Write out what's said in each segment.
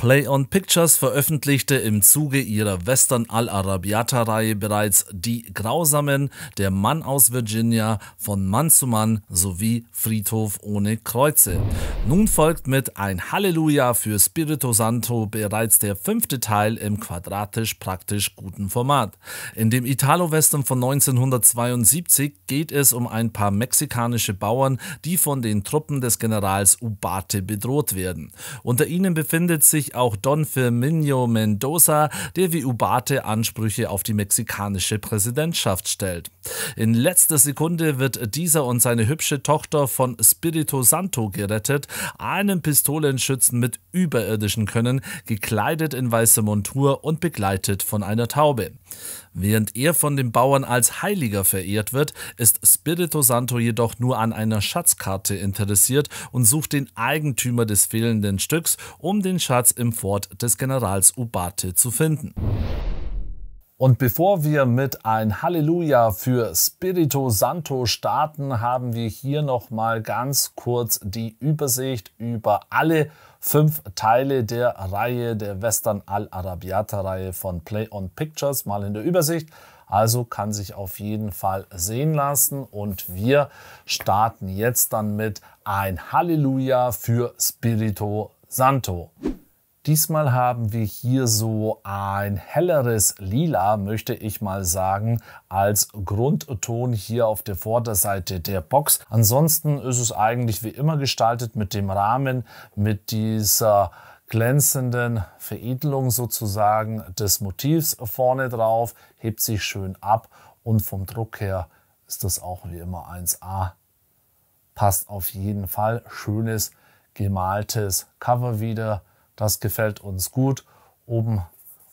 Play on Pictures veröffentlichte im Zuge ihrer Western Al-Arabiata-Reihe bereits Die Grausamen, Der Mann aus Virginia, Von Mann zu Mann sowie Friedhof ohne Kreuze. Nun folgt mit Ein Halleluja für Spirito Santo bereits der fünfte Teil im quadratisch praktisch guten Format. In dem Italo-Western von 1972 geht es um ein paar mexikanische Bauern, die von den Truppen des Generals Ubate bedroht werden. Unter ihnen befindet sich auch Don Firmino Mendoza, der wie Ubate Ansprüche auf die mexikanische Präsidentschaft stellt. In letzter Sekunde wird dieser und seine hübsche Tochter von Spirito Santo gerettet, einem Pistolenschützen mit überirdischen Können, gekleidet in weiße Montur und begleitet von einer Taube. Während er von den Bauern als Heiliger verehrt wird, ist Spirito Santo jedoch nur an einer Schatzkarte interessiert und sucht den Eigentümer des fehlenden Stücks, um den Schatz im Fort des Generals Ubate zu finden. Und bevor wir mit ein Halleluja für Spirito Santo starten, haben wir hier nochmal ganz kurz die Übersicht über alle fünf Teile der Reihe der Western Al-Arabiata-Reihe von Play on Pictures mal in der Übersicht. Also kann sich auf jeden Fall sehen lassen und wir starten jetzt dann mit ein Halleluja für Spirito Santo. Diesmal haben wir hier so ein helleres Lila, möchte ich mal sagen, als Grundton hier auf der Vorderseite der Box. Ansonsten ist es eigentlich wie immer gestaltet mit dem Rahmen, mit dieser glänzenden Veredelung sozusagen des Motivs vorne drauf, hebt sich schön ab und vom Druck her ist das auch wie immer 1A. Passt auf jeden Fall schönes gemaltes Cover wieder das gefällt uns gut. Oben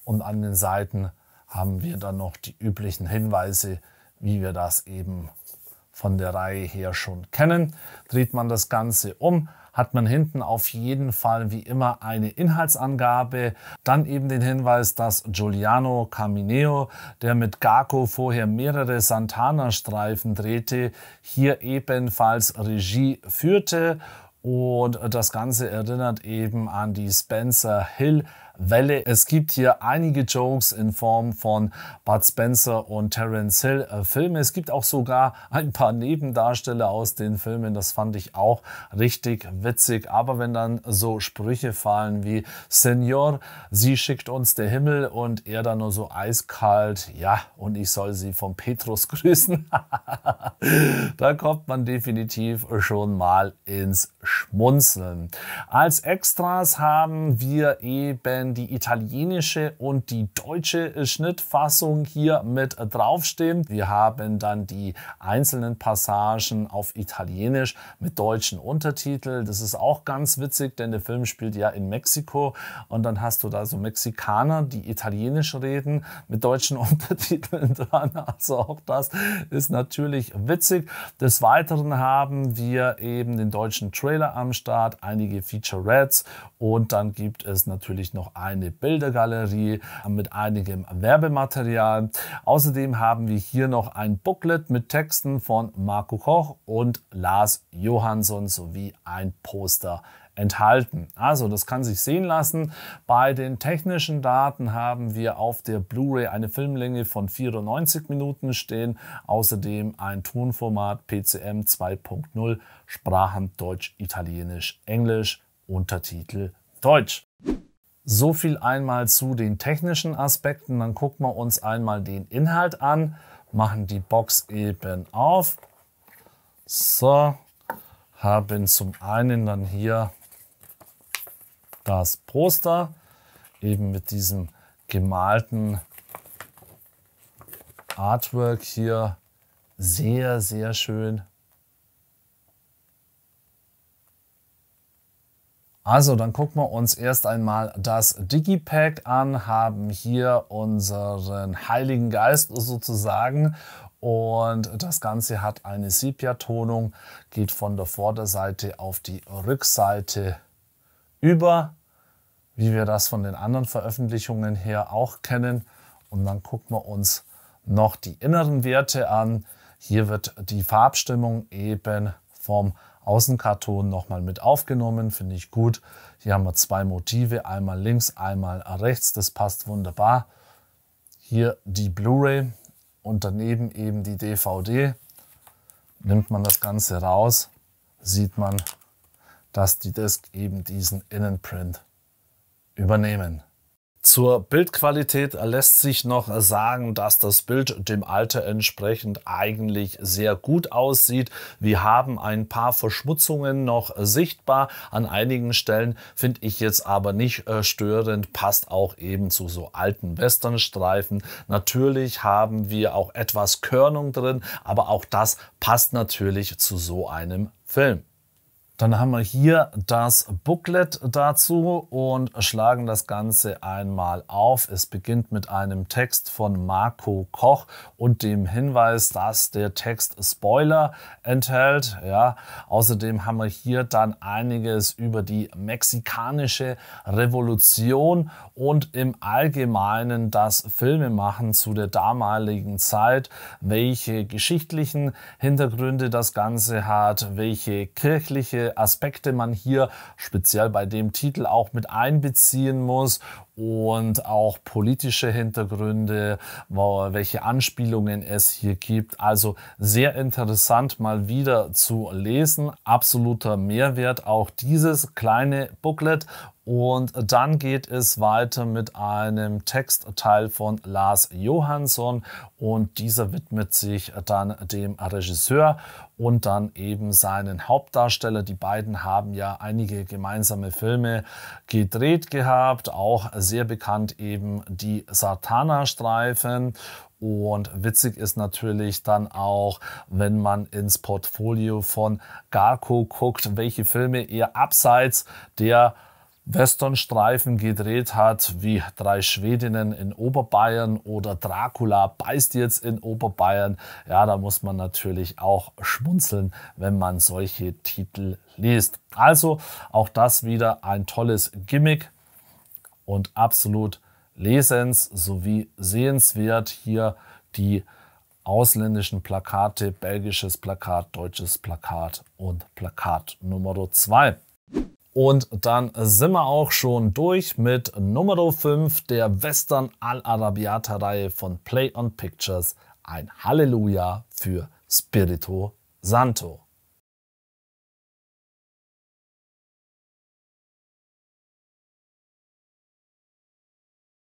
und an den Seiten haben wir dann noch die üblichen Hinweise, wie wir das eben von der Reihe her schon kennen. Dreht man das Ganze um, hat man hinten auf jeden Fall wie immer eine Inhaltsangabe, dann eben den Hinweis, dass Giuliano Camineo, der mit Gaco vorher mehrere Santana-Streifen drehte, hier ebenfalls Regie führte und das Ganze erinnert eben an die Spencer Hill Welle. Es gibt hier einige Jokes in Form von Bud Spencer und Terence Hill äh, Filmen. Es gibt auch sogar ein paar Nebendarsteller aus den Filmen. Das fand ich auch richtig witzig. Aber wenn dann so Sprüche fallen wie Senor, sie schickt uns der Himmel und er dann nur so eiskalt, ja, und ich soll sie vom Petrus grüßen. da kommt man definitiv schon mal ins Schmunzeln. Als Extras haben wir eben dann die italienische und die deutsche äh, Schnittfassung hier mit draufstehen. Wir haben dann die einzelnen Passagen auf Italienisch mit deutschen Untertiteln. Das ist auch ganz witzig, denn der Film spielt ja in Mexiko und dann hast du da so Mexikaner, die Italienisch reden mit deutschen Untertiteln dran. Also auch das ist natürlich witzig. Des Weiteren haben wir eben den deutschen Trailer am Start, einige Featurettes und dann gibt es natürlich noch eine Bildergalerie mit einigem Werbematerial. Außerdem haben wir hier noch ein Booklet mit Texten von Marco Koch und Lars Johansson sowie ein Poster enthalten. Also das kann sich sehen lassen. Bei den technischen Daten haben wir auf der Blu-ray eine Filmlänge von 94 Minuten stehen, außerdem ein Tonformat PCM 2.0, Sprachen Deutsch, Italienisch, Englisch, Untertitel Deutsch. So viel einmal zu den technischen Aspekten. Dann gucken wir uns einmal den Inhalt an, machen die Box eben auf. So, haben zum einen dann hier das Poster, eben mit diesem gemalten Artwork hier. Sehr, sehr schön. Also, dann gucken wir uns erst einmal das Digipack an, haben hier unseren Heiligen Geist sozusagen und das Ganze hat eine Sepia-Tonung, geht von der Vorderseite auf die Rückseite über, wie wir das von den anderen Veröffentlichungen her auch kennen. Und dann gucken wir uns noch die inneren Werte an. Hier wird die Farbstimmung eben vom Außenkarton nochmal mit aufgenommen, finde ich gut. Hier haben wir zwei Motive, einmal links, einmal rechts, das passt wunderbar. Hier die Blu-ray und daneben eben die DVD. Nimmt man das Ganze raus, sieht man, dass die Disc eben diesen Innenprint übernehmen. Zur Bildqualität lässt sich noch sagen, dass das Bild dem Alter entsprechend eigentlich sehr gut aussieht. Wir haben ein paar Verschmutzungen noch sichtbar. An einigen Stellen finde ich jetzt aber nicht äh, störend, passt auch eben zu so alten Westernstreifen. Natürlich haben wir auch etwas Körnung drin, aber auch das passt natürlich zu so einem Film. Dann haben wir hier das Booklet dazu und schlagen das Ganze einmal auf. Es beginnt mit einem Text von Marco Koch und dem Hinweis, dass der Text Spoiler enthält. Ja, außerdem haben wir hier dann einiges über die mexikanische Revolution und im Allgemeinen das Filmemachen zu der damaligen Zeit, welche geschichtlichen Hintergründe das Ganze hat, welche kirchliche Aspekte man hier speziell bei dem Titel auch mit einbeziehen muss und auch politische Hintergründe, welche Anspielungen es hier gibt. Also sehr interessant mal wieder zu lesen. Absoluter Mehrwert auch dieses kleine Booklet und dann geht es weiter mit einem Textteil von Lars Johansson und dieser widmet sich dann dem Regisseur und dann eben seinen Hauptdarsteller. Die beiden haben ja einige gemeinsame Filme gedreht gehabt, auch sehr bekannt eben die Satana-Streifen. Und witzig ist natürlich dann auch, wenn man ins Portfolio von Garko guckt, welche Filme er abseits der Westernstreifen gedreht hat, wie drei Schwedinnen in Oberbayern oder Dracula beißt jetzt in Oberbayern. Ja, da muss man natürlich auch schmunzeln, wenn man solche Titel liest. Also auch das wieder ein tolles Gimmick und absolut lesens sowie sehenswert hier die ausländischen Plakate, belgisches Plakat, deutsches Plakat und Plakat Nummer 2. Und dann sind wir auch schon durch mit Nummer 5 der Western Al-Arabiata Reihe von Play on Pictures. Ein Halleluja für Spirito Santo.